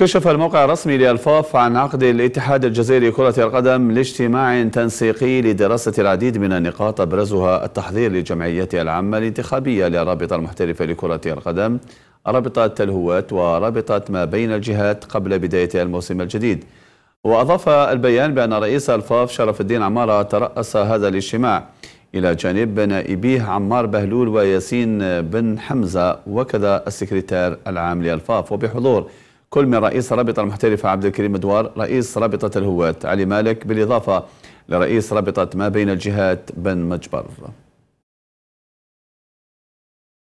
كشف الموقع الرسمي لألفاف عن عقد الاتحاد الجزائري لكرة القدم لاجتماع تنسيقي لدراسة العديد من النقاط أبرزها التحضير للجمعيات العامة الانتخابية للرابطة المحترفة لكرة القدم رابطة تلهوات ورابطة ما بين الجهات قبل بداية الموسم الجديد وأضاف البيان بأن رئيس ألفاف شرف الدين عمارة ترأس هذا الاجتماع إلى جانب نائبيه عمار بهلول وياسين بن حمزة وكذا السكرتير العام لألفاف وبحضور كل من رئيس رابطة المحترفة عبد الكريم دوار رئيس رابطة الهواة علي مالك بالإضافة لرئيس رابطة ما بين الجهات بن مجبر